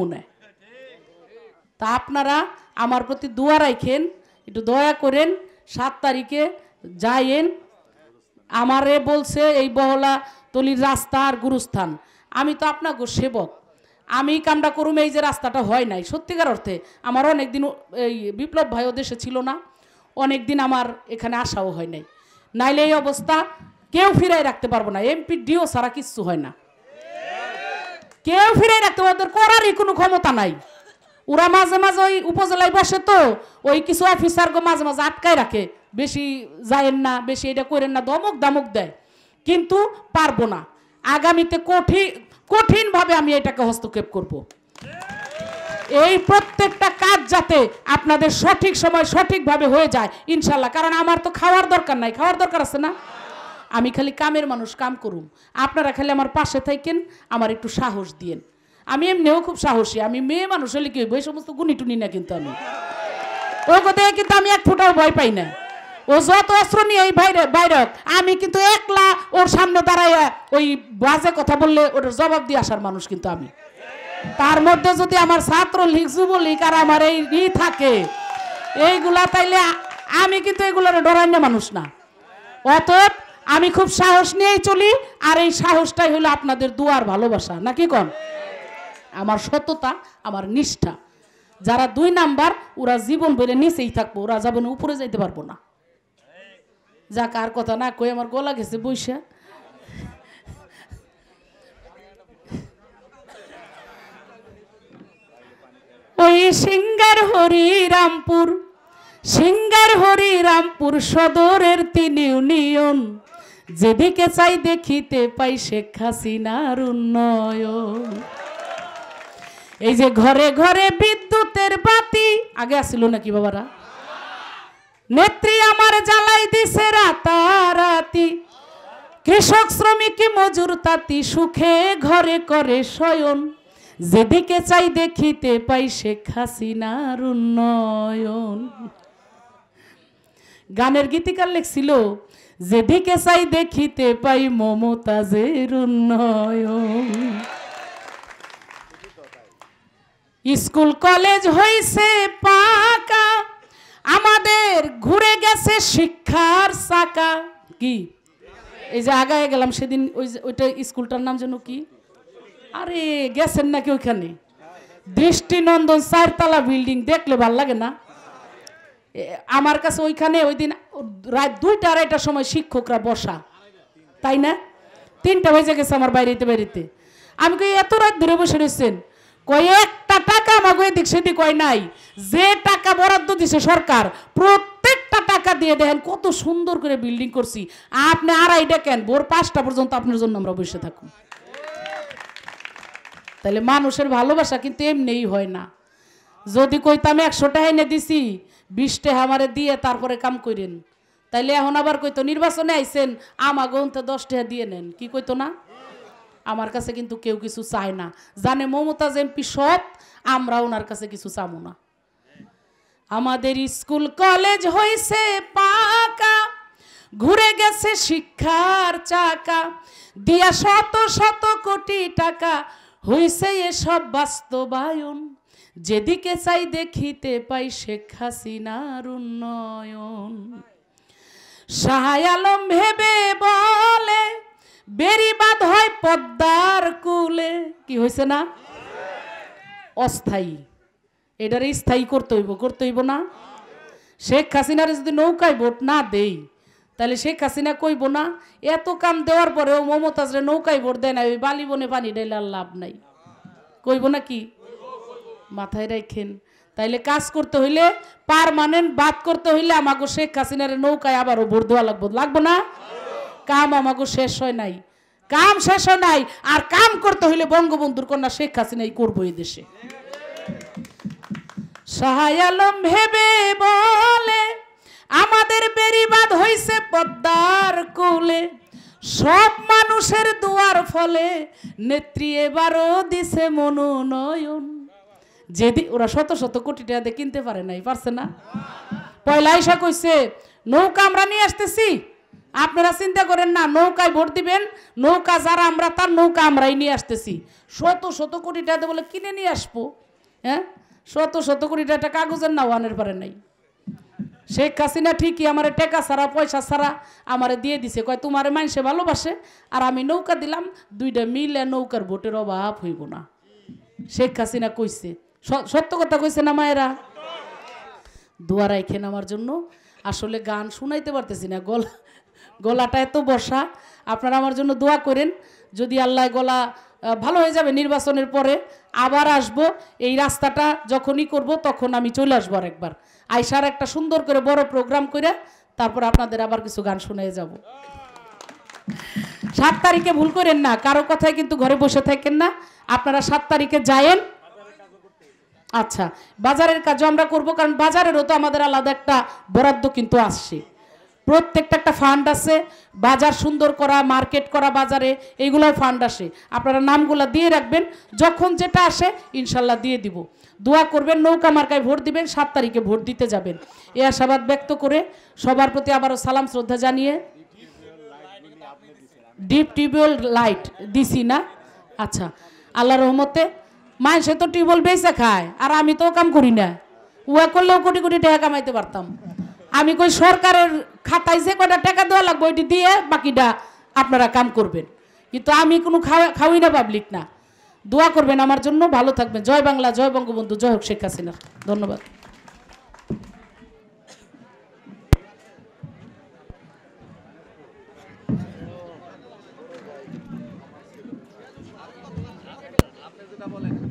মনে তা আপনারা আমার প্রতি দোয়া রাখেন একটু দয়া করেন সাত তারিখে আমার আমারে বলছে এই বহলা তলির রাস্তা আর গুরুস্থান আমি তো আপনাকে সেবক আমি কামডা করুম এই যে রাস্তাটা হয় নাই সত্যিকার অর্থে আমার অনেক দিন এই বিপ্লব ভাই দেশে ছিল না অনেক দিন আমার এখানে আসাও হয় নাই নাইলে এই অবস্থা কেউ ফিরাই রাখতে পারবো না এমপি ডিও ছাড়া কিচ্ছু হয় না কেউ ফিরে রাখতে ওদের করারই কোনো ক্ষমতা নাই ওরা মাঝে মাঝে ওই উপজেলায় বসে তো ওই কিছু অফিসারকে মাঝে মাঝে আটকায় রাখে বেশি যায়েন না বেশি এটা করেন না দমক দামক দেয় কিন্তু পারবো না আগামীতে কঠিন কঠিনভাবে আমি এটাকে হস্তক্ষেপ করব। এই প্রত্যেকটা কাজ যাতে আপনাদের সঠিক সময় সঠিকভাবে হয়ে যায় ইনশাল্লাহ কারণ আমার তো খাওয়ার দরকার নাই খাওয়ার দরকার আছে না আমি খালি কামের মানুষ কাম করুম আপনারা খালি আমার পাশে থাকেন আমার একটু সাহস দিয়েন আমি এমনিও খুব সাহসী আমি মেয়ে মানুষ হলে কি হইব এই সমস্ত গুনি টুনি না কিন্তু আমি ও কথা কিন্তু আমি এক ফুটাও ভয় পাই না ও যত অস্ত্র নিয়ে এই বাইরে বাইরে আমি কিন্তু একলা ওর সামনে দাঁড়ায় ওই বাজে কথা বললে ওটার জবাব দিয়ে আসার মানুষ কিন্তু আমি তার মধ্যে যদি আমার ছাত্র লীগ যুবলীগ আর আমার এই ই থাকে এইগুলা তাইলে আমি কিন্তু এগুলোর ডরান্য মানুষ না অতএব আমি খুব সাহস নিয়েই চলি আর এই সাহসটাই হলো আপনাদের দুয়ার ভালোবাসা নাকি কন আমার সততা আমার নিষ্ঠা যারা দুই নাম্বার ওরা জীবন বলে নিচেই থাকবো ওরা যাবেন উপরে যাইতে পারবো না যা কার কথা না কই আমার গলা গেছে বৈশা ওই সিঙ্গার হরিরামপুর সিঙ্গার হরিরামপুর সদরের তিনি ইউনিয়ন যেদিকে চাই দেখিতে পাই শেখ হাসিনার উন্নয়ন এই যে ঘরে ঘরে বিদ্যুতের বাতি আগে আসিল নাকি বাবারা নেত্রী আমার জ্বালাই দিছে রাতারাতি কৃষক শ্রমিক মজুর তাতি সুখে ঘরে করে শয়ন যেদিকে চাই দেখিতে পাই শেখ হাসিনার উন্নয়ন গানের গীতিকার লেখছিল যেদিকে চাই দেখিতে পাই মমতাজের উন্নয়ন স্কুল কলেজ হয়েছে পাকা আমাদের ঘুরে গেছে শিক্ষার চাকা কি এই যে আগায় গেলাম সেদিন ওই ওইটা স্কুলটার নাম যেন কি আরে গেছেন নাকি ওইখানে দৃষ্টিনন্দন চারতলা বিল্ডিং দেখলে ভাল লাগে না আমার কাছে ওইখানে ওই দিন রাত দুইটা আড়াইটার সময় শিক্ষকরা বসা তাই না তিনটা হয়ে গেছে আমার বাইরেতে বাইরেতে আমি কই এত রাত ধরে বসে রয়েছেন কয় একটা টাকা আমাকে এদিক সেদিক কয় নাই যে টাকা বরাদ্দ দিছে সরকার প্রত্যেকটা টাকা দিয়ে দেখেন কত সুন্দর করে বিল্ডিং করছি আপনি আড়াইটা কেন ভোর পাঁচটা পর্যন্ত আপনার জন্য আমরা বসে থাকুন তাহলে মানুষের ভালোবাসা কিন্তু এমনিই হয় না যদি কইতাম একশো টাকা এনে দিছি বিশটে হামারে দিয়ে তারপরে কাম করেন তাইলে এখন আবার কইতো নির্বাচনে আইসেন আমা গন্তে দশ দিয়ে নেন কি কইতো না আমার কাছে কিন্তু কেউ কিছু চায় না জানে মমতাজ এমপি সৎ আমরা ওনার কাছে কিছু চামো না আমাদের স্কুল কলেজ হয়েছে পাকা ঘুরে গেছে শিক্ষার চাকা দিয়া শত শত কোটি টাকা হয়েছে এসব বাস্তবায়ন যেদিকে চাই দেখিতে পাই শেখ হাসিনার উন্নয়ন সাহায়ালম ভেবে বলে বেরিবাদ হয় পদ্মার কুলে কি হয়েছে না অস্থায়ী এটারে স্থায়ী করতে হইব করতে হইব না শেখ হাসিনার যদি নৌকায় ভোট না দেই তাহলে শেখ হাসিনা কইব না এত কাম দেওয়ার পরেও মমতাজরে নৌকায় ভোট দেয় না ওই বালি বনে পানি ডেলার লাভ নাই কইব না কি মাথায় রাখেন তাইলে কাজ করতে হইলে পারমানেন্ট বাদ করতে হইলে আমাকে শেখ হাসিনার নৌকায় আবারও ভোট দেওয়া লাগবো লাগবো না কাম আমাকে শেষ হয় নাই কাম শেষ হয় নাই আর কাম করতে হইলে বঙ্গবন্ধুর কন্যা শেখ হাসিনাই করবো এই দেশে ভেবে বলে আমাদের বেরিবাদ হইছে পদ্মার কোলে সব মানুষের দুয়ার ফলে নেত্রী এবারও দিছে মনোনয়ন যেদি ওরা শত শত কোটি টাকা দিয়ে কিনতে পারে নাই পারছে না পয়লা আইসা কইছে নৌকা আমরা নিয়ে আসতেছি আপনারা চিন্তা করেন না নৌকায় ভোট দিবেন নৌকা যারা আমরা তার নৌকা আমরাই নিয়ে আসতেছি শত শত কোটি টাকা বলে কিনে নিয়ে আসবো হ্যাঁ শত শত কোটি টাকা কাগজের না ওয়ানের পারে নাই শেখ হাসিনা ঠিকই আমার টাকা ছাড়া পয়সা ছাড়া আমারে দিয়ে দিছে কয় তোমার মানুষে ভালোবাসে আর আমি নৌকা দিলাম দুইটা মিলে নৌকার ভোটের অভাব হইব না শেখ হাসিনা কইছে সত্য কথা কইছে না মায়েরা দোয়া রাইখেন আমার জন্য আসলে গান শুনাইতে পারতেছি না গলা গলাটা এত বসা আপনারা আমার জন্য দোয়া করেন যদি আল্লাহ গলা ভালো হয়ে যাবে নির্বাচনের পরে আবার আসব এই রাস্তাটা যখনই করব তখন আমি চলে আসবো আর একবার আইসার একটা সুন্দর করে বড় প্রোগ্রাম করে তারপর আপনাদের আবার কিছু গান শুনে যাব সাত তারিখে ভুল করেন না কারো কথায় কিন্তু ঘরে বসে থাকেন না আপনারা সাত তারিখে যায়েন আচ্ছা বাজারের কাজও আমরা করব কারণ বাজারেরও তো আমাদের আলাদা একটা বরাদ্দ কিন্তু আসছে প্রত্যেকটা একটা ফান্ড আছে বাজার সুন্দর করা মার্কেট করা বাজারে এইগুলোও ফান্ড আসে আপনারা নামগুলো দিয়ে রাখবেন যখন যেটা আসে ইনশাল্লাহ দিয়ে দিব দোয়া করবেন নৌকা মার্কায় ভোট দিবেন সাত তারিখে ভোট দিতে যাবেন এ আশাবাদ ব্যক্ত করে সবার প্রতি আবারও সালাম শ্রদ্ধা জানিয়ে ডিপ টিউবওয়েল লাইট দিছি না আচ্ছা আল্লাহ রহমতে সে তো টিউবওয়েল বেসা খায় আর আমি তো কাম করি না উয়া করলেও কোটি কোটি টাকা কামাইতে পারতাম আমি কই সরকারের খাতায় যে কটা টাকা দেওয়া লাগবে ওইটি দিয়ে বাকিটা আপনারা কাম করবেন কিন্তু আমি কোনো খাওয়া খাওয়াই না পাবলিক না দোয়া করবেন আমার জন্য ভালো থাকবেন জয় বাংলা জয় বঙ্গবন্ধু জয় হোক শেখ হাসিনা ধন্যবাদ